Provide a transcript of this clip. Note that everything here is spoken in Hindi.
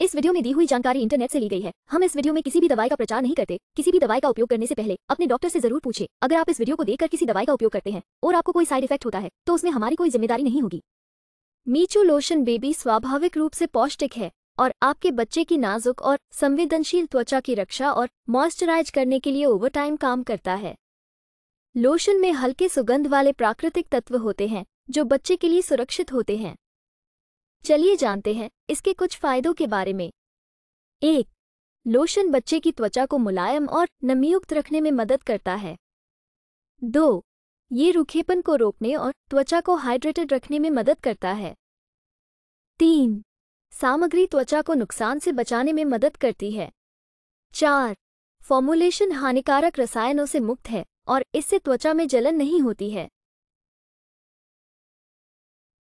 इस वीडियो में दी हुई जानकारी इंटरनेट से ली गई है हम इस वीडियो में किसी भी दवाई का प्रचार नहीं करते किसी भी दवाई का उपयोग करने से पहले अपने डॉक्टर से जरूर पूछे अगर आप इस वीडियो को देखकर किसी दवाई का उपयोग करते हैं और आपको कोई साइड इफेक्ट होता है तो उसमें हमारी कोई जिम्मेदारी नहीं होगी मीचू लोशन बेबी स्वाभाविक रूप से पौष्टिक है और आपके बच्चे की नाजुक और संवेदनशील त्वचा की रक्षा और मॉइस्चराइज करने के लिए ओवरटाइम काम करता है लोशन में हल्के सुगंध वाले प्राकृतिक तत्व होते हैं जो बच्चे के लिए सुरक्षित होते हैं चलिए जानते हैं इसके कुछ फायदों के बारे में एक लोशन बच्चे की त्वचा को मुलायम और नमीयुक्त रखने में मदद करता है दो ये रूखेपन को रोकने और त्वचा को हाइड्रेटेड रखने में मदद करता है तीन सामग्री त्वचा को नुकसान से बचाने में मदद करती है चार फॉर्मुलेशन हानिकारक रसायनों से मुक्त है और इससे त्वचा में जलन नहीं होती है